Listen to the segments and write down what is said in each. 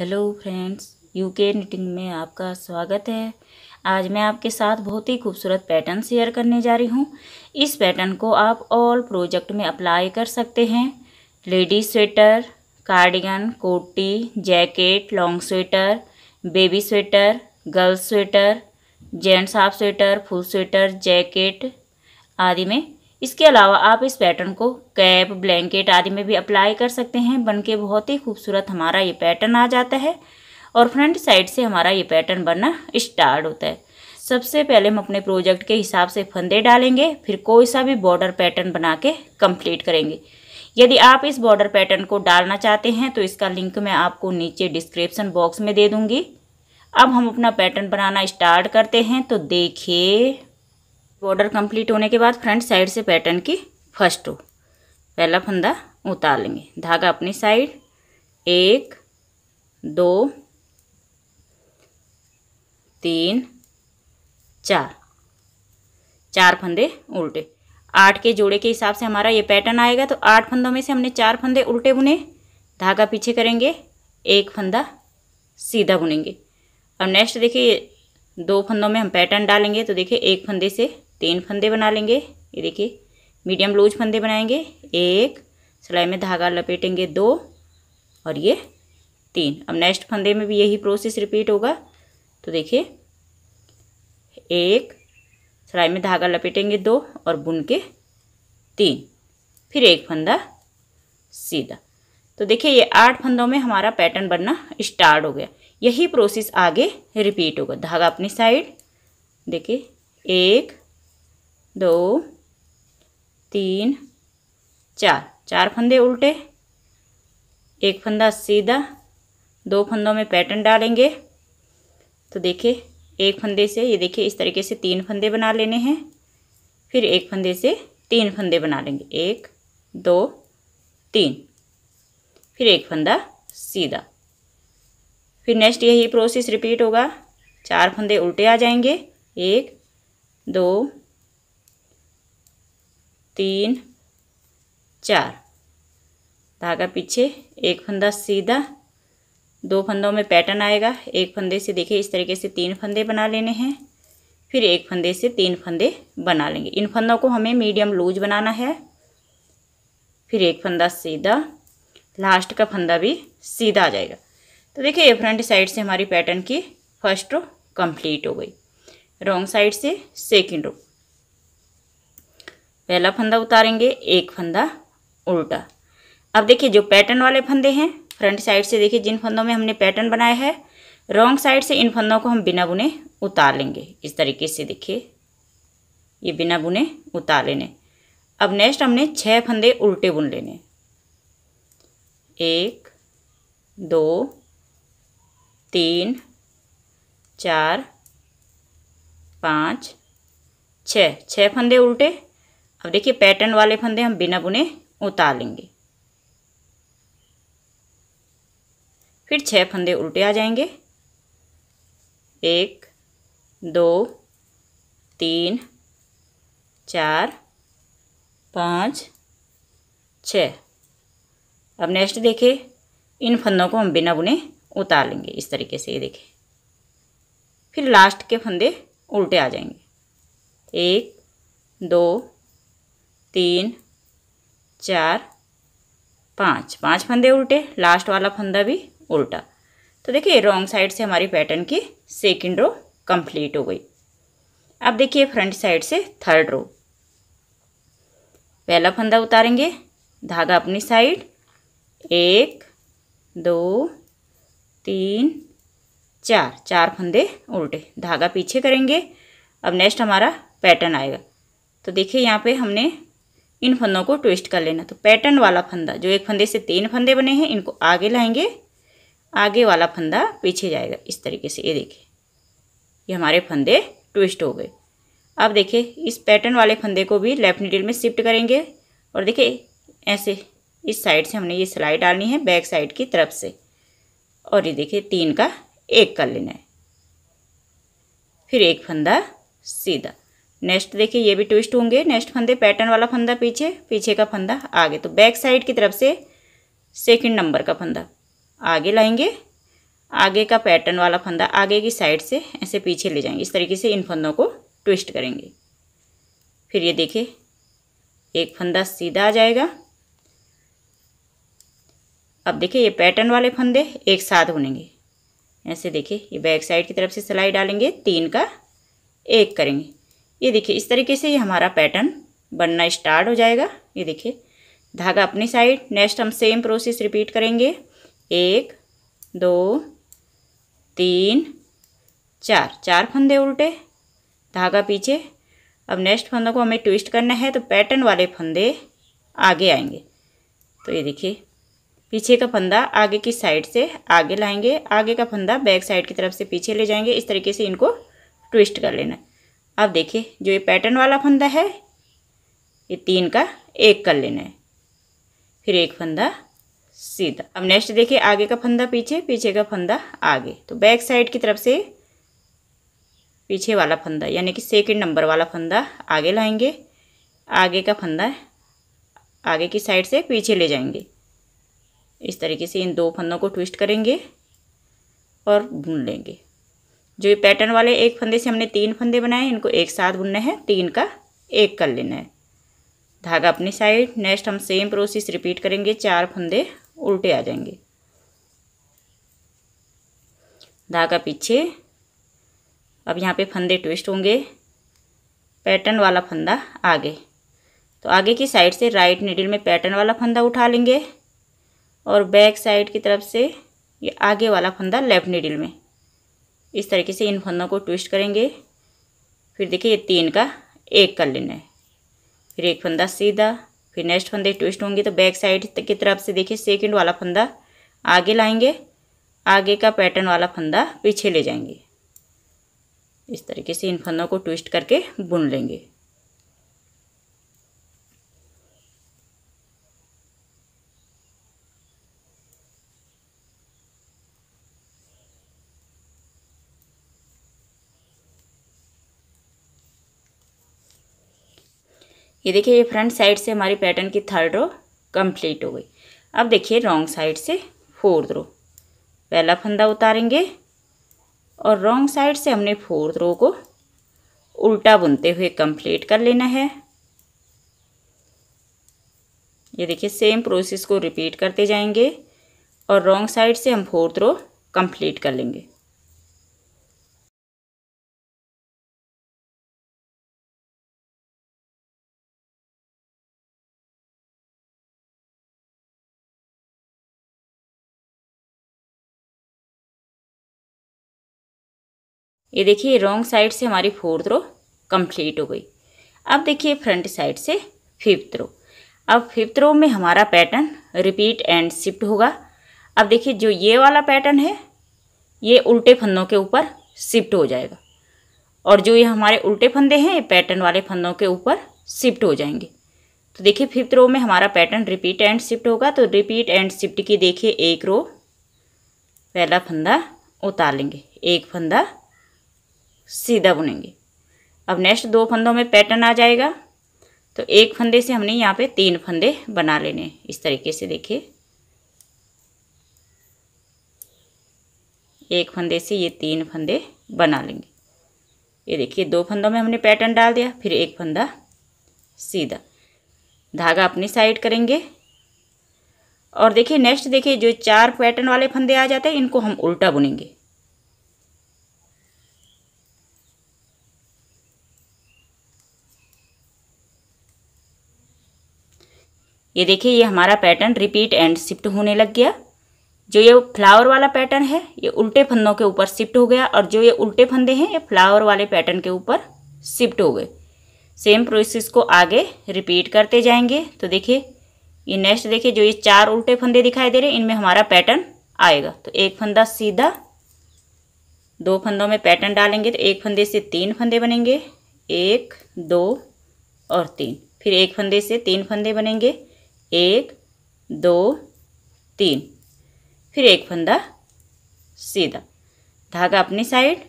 hello friends UK knitting में आपका स्वागत है आज मैं आपके साथ बहुत ही खूबसूरत पैटर्न शेयर करने जा रही हूँ इस पैटर्न को आप ऑल प्रोजेक्ट में अप्लाई कर सकते हैं लेडी स्वेटर कार्डिगन कोटी jacket long sweater baby sweater girls sweater gents half sweater full sweater jacket आदि में इसके अलावा आप इस पैटर्न को कैप ब्लैंकेट आदि में भी अप्लाई कर सकते हैं बनके बहुत ही खूबसूरत हमारा ये पैटर्न आ जाता है और फ्रंट साइड से हमारा ये पैटर्न बनना स्टार्ट होता है सबसे पहले हम अपने प्रोजेक्ट के हिसाब से फंदे डालेंगे फिर कोई सा भी बॉर्डर पैटर्न बना के कम्प्लीट करेंगे यदि आप इस बॉर्डर पैटर्न को डालना चाहते हैं तो इसका लिंक मैं आपको नीचे डिस्क्रिप्सन बॉक्स में दे दूँगी अब हम अपना पैटर्न बनाना स्टार्ट करते हैं तो देखिए बॉर्डर कंप्लीट होने के बाद फ्रंट साइड से पैटर्न की फर्स्ट रो पहला फंदा उतार लेंगे धागा अपनी साइड एक दो तीन चार चार फंदे उल्टे आठ के जोड़े के हिसाब से हमारा ये पैटर्न आएगा तो आठ फंदों में से हमने चार फंदे उल्टे बुने धागा पीछे करेंगे एक फंदा सीधा बुनेंगे अब नेक्स्ट देखिए दो फंदों में हम पैटर्न डालेंगे तो देखिए एक फंदे से तीन फंदे बना लेंगे ये देखिए मीडियम लूज फंदे बनाएंगे एक सिलाई में धागा लपेटेंगे दो और ये तीन अब नेक्स्ट फंदे में भी यही प्रोसेस रिपीट होगा तो देखिए एक सिलाई में धागा लपेटेंगे दो और बुन के तीन फिर एक फंदा सीधा तो देखिए ये आठ फंदों में हमारा पैटर्न बनना स्टार्ट हो गया यही प्रोसेस आगे रिपीट होगा धागा अपनी साइड देखिए एक दो तीन चार चार फंदे उल्टे एक फंदा सीधा दो फंदों में पैटर्न डालेंगे तो देखिए एक फंदे से ये देखिए इस तरीके से तीन फंदे बना लेने हैं फिर एक फंदे से तीन फंदे बना लेंगे एक दो तीन फिर एक फंदा सीधा फिर नेक्स्ट यही प्रोसेस रिपीट होगा चार फंदे उल्टे आ जाएंगे एक दो तीन चार धागा पीछे एक फंदा सीधा दो फंदों में पैटर्न आएगा एक फंदे से देखिए इस तरीके से तीन फंदे बना लेने हैं फिर एक फंदे से तीन फंदे बना लेंगे इन फंदों को हमें मीडियम लूज बनाना है फिर एक फंदा सीधा लास्ट का फंदा भी सीधा आ जाएगा तो देखिए ये फ्रंट साइड से हमारी पैटर्न की फर्स्ट रो कंप्लीट हो गई रॉन्ग साइड से सेकंड रो पहला फंदा उतारेंगे एक फंदा उल्टा अब देखिए जो पैटर्न वाले फंदे हैं फ्रंट साइड से देखिए जिन फंदों में हमने पैटर्न बनाया है रॉन्ग साइड से इन फंदों को हम बिना बुने उतार लेंगे इस तरीके से देखिए ये बिना बुने उतार लेने अब नेक्स्ट हमने छः फंदे उल्टे बुन लेने एक दो तीन चार पाँच छः छः फंदे उल्टे अब देखिए पैटर्न वाले फंदे हम बिना बुने उतार लेंगे फिर छह फंदे उल्टे आ जाएंगे एक दो तीन चार पाँच छ अब नेक्स्ट देखें इन फंदों को हम बिना बुने उतार लेंगे इस तरीके से ये देखें फिर लास्ट के फंदे उल्टे आ जाएंगे एक दो तीन चार पाँच पाँच फंदे उल्टे लास्ट वाला फंदा भी उल्टा तो देखिए रॉन्ग साइड से हमारी पैटर्न की सेकंड रो कंप्लीट हो गई अब देखिए फ्रंट साइड से थर्ड रो पहला फंदा उतारेंगे धागा अपनी साइड एक दो तीन चार चार फंदे उल्टे धागा पीछे करेंगे अब नेक्स्ट हमारा पैटर्न आएगा तो देखिए यहाँ पे हमने इन फंदों को ट्विस्ट कर लेना तो पैटर्न वाला फंदा जो एक फंदे से तीन फंदे बने हैं इनको आगे लाएंगे आगे वाला फंदा पीछे जाएगा इस तरीके से ये देखिए ये हमारे फंदे ट्विस्ट हो गए अब देखिए इस पैटर्न वाले फंदे को भी लेफ्ट नीडल में शिफ्ट करेंगे और देखिए ऐसे इस साइड से हमने ये सिलाई डालनी है बैक साइड की तरफ से और ये देखिए तीन का एक कर लेना है फिर एक फंदा सीधा नेक्स्ट देखिए ये भी ट्विस्ट होंगे नेक्स्ट फंदे पैटर्न वाला फंदा पीछे पीछे का फंदा आगे तो बैक साइड की तरफ से सेकंड नंबर का फंदा आगे लाएंगे आगे का पैटर्न वाला फंदा आगे की साइड से ऐसे पीछे ले जाएंगे इस तरीके से इन फंदों को ट्विस्ट करेंगे फिर ये देखिए एक फंदा सीधा आ जाएगा अब देखिए ये पैटर्न वाले फंदे एक साथ बुनेंगे ऐसे देखिए ये बैक साइड की तरफ से सिलाई डालेंगे तीन का एक करेंगे ये देखिए इस तरीके से ये हमारा पैटर्न बनना स्टार्ट हो जाएगा ये देखिए धागा अपनी साइड नेक्स्ट हम सेम प्रोसेस रिपीट करेंगे एक दो तीन चार चार फंदे उल्टे धागा पीछे अब नेक्स्ट फंदों को हमें ट्विस्ट करना है तो पैटर्न वाले फंदे आगे आएंगे तो ये देखिए पीछे का फंदा आगे की साइड से आगे लाएंगे आगे का फंदा बैक साइड की तरफ से पीछे ले जाएंगे इस तरीके से इनको ट्विस्ट कर लेना अब देखिए जो ये पैटर्न वाला फंदा है ये तीन का एक कर लेना है फिर एक फंदा सीधा अब नेक्स्ट देखिए आगे का फंदा पीछे पीछे का फंदा आगे तो बैक साइड की तरफ से पीछे वाला फंदा यानी कि सेकंड नंबर वाला फंदा आगे लाएंगे आगे का फंदा आगे की साइड से पीछे ले जाएंगे इस तरीके से इन दो फंदों को ट्विस्ट करेंगे और भून लेंगे जो ये पैटर्न वाले एक फंदे से हमने तीन फंदे बनाए इनको एक साथ बुनना है तीन का एक कर लेना है धागा अपनी साइड नेक्स्ट हम सेम प्रोसेस रिपीट करेंगे चार फंदे उल्टे आ जाएंगे धागा पीछे अब यहाँ पे फंदे ट्विस्ट होंगे पैटर्न वाला फंदा आगे तो आगे की साइड से राइट नीडल में पैटर्न वाला फंदा उठा लेंगे और बैक साइड की तरफ से ये आगे वाला फंदा लेफ्ट निडिल में इस तरीके से इन फंदों को ट्विस्ट करेंगे फिर देखिए ये तीन का एक कर लेना है फिर एक फंदा सीधा फिर नेक्स्ट फंदे ट्विस्ट होंगे तो बैक साइड की तरफ से देखिए सेकंड वाला फंदा आगे लाएंगे आगे का पैटर्न वाला फंदा पीछे ले जाएंगे इस तरीके से इन फंदों को ट्विस्ट करके बुन लेंगे ये देखिए ये फ्रंट साइड से हमारी पैटर्न की थर्ड रो कंप्लीट हो गई अब देखिए रॉन्ग साइड से फोर्थ रो पहला फंदा उतारेंगे और रॉन्ग साइड से हमने फोर्थ रो को उल्टा बुनते हुए कंप्लीट कर लेना है ये देखिए सेम प्रोसेस को रिपीट करते जाएंगे और रॉन्ग साइड से हम फोर्थ रो कंप्लीट कर लेंगे ये देखिए रॉन्ग साइड से हमारी फोर्थ रो कंप्लीट हो गई अब देखिए फ्रंट साइड से फिफ्थ रो अब फिफ्थ रो में हमारा पैटर्न रिपीट एंड शिफ्ट होगा अब देखिए जो ये वाला पैटर्न है ये उल्टे फंदों के ऊपर शिफ्ट हो जाएगा और जो ये हमारे उल्टे फंदे हैं ये पैटर्न वाले फंदों के ऊपर शिफ्ट हो जाएंगे तो देखिए फिफ्थ रो में हमारा पैटर्न रिपीट एंड शिफ्ट होगा तो रिपीट एंड शिफ्ट की देखिए एक रो पहला फंदा उतार लेंगे एक फंदा सीधा बुनेंगे अब नेक्स्ट दो फंदों में पैटर्न आ जाएगा तो एक फंदे से हमने यहाँ पे तीन फंदे बना लेने इस तरीके से देखिए एक फंदे से ये तीन फंदे बना लेंगे ये देखिए दो फंदों में हमने पैटर्न डाल दिया फिर एक फंदा सीधा धागा अपनी साइड करेंगे और देखिए नेक्स्ट देखिए जो चार पैटर्न वाले फंदे आ जाते हैं इनको हम उल्टा बुनेंगे ये देखिए ये हमारा पैटर्न रिपीट एंड शिफ्ट होने लग गया जो ये फ्लावर वाला पैटर्न है ये उल्टे फंदों के ऊपर शिफ्ट हो गया और जो ये उल्टे फंदे हैं ये फ्लावर वाले पैटर्न के ऊपर शिफ्ट हो गए सेम प्रोसेस को आगे रिपीट करते जाएंगे तो देखिए ये नेक्स्ट देखिए जो ये चार उल्टे फंदे दिखाई दे रहे हैं इनमें हमारा पैटर्न आएगा तो एक फंदा सीधा दो फंदों में पैटर्न डालेंगे तो एक फंदे से तीन फंदे बनेंगे एक दो और तीन फिर एक फंदे से तीन फंदे बनेंगे एक दो तीन फिर एक फंदा सीधा धागा अपनी साइड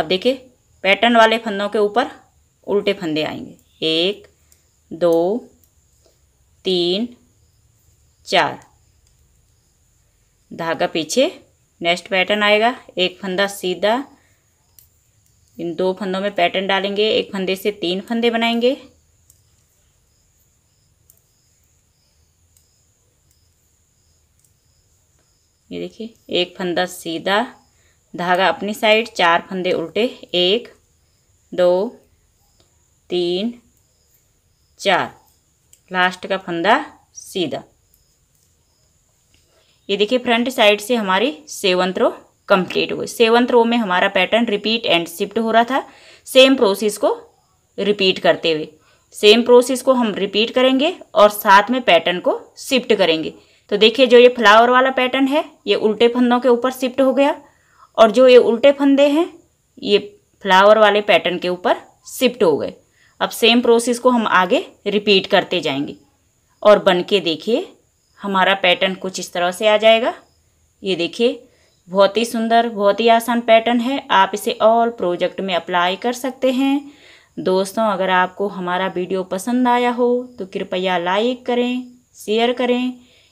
अब देखिए पैटर्न वाले फंदों के ऊपर उल्टे फंदे आएंगे एक दो तीन चार धागा पीछे नेक्स्ट पैटर्न आएगा एक फंदा सीधा इन दो फंदों में पैटर्न डालेंगे एक फंदे से तीन फंदे बनाएंगे ये देखिए एक फंदा सीधा धागा अपनी साइड चार फंदे उल्टे एक दो तीन चार लास्ट का फंदा सीधा ये देखिए फ्रंट साइड से हमारी सेवंथ रो कंप्लीट हुई सेवंथ रो में हमारा पैटर्न रिपीट एंड शिफ्ट हो रहा था सेम प्रोसेस को रिपीट करते हुए सेम प्रोसेस को हम रिपीट करेंगे और साथ में पैटर्न को शिफ्ट करेंगे तो देखिए जो ये फ्लावर वाला पैटर्न है ये उल्टे फंदों के ऊपर शिफ्ट हो गया और जो ये उल्टे फंदे हैं ये फ्लावर वाले पैटर्न के ऊपर शिफ्ट हो गए अब सेम प्रोसेस को हम आगे रिपीट करते जाएंगे और बन के देखिए हमारा पैटर्न कुछ इस तरह से आ जाएगा ये देखिए बहुत ही सुंदर बहुत ही आसान पैटर्न है आप इसे ऑल प्रोजेक्ट में अप्लाई कर सकते हैं दोस्तों अगर आपको हमारा वीडियो पसंद आया हो तो कृपया लाइक करें शेयर करें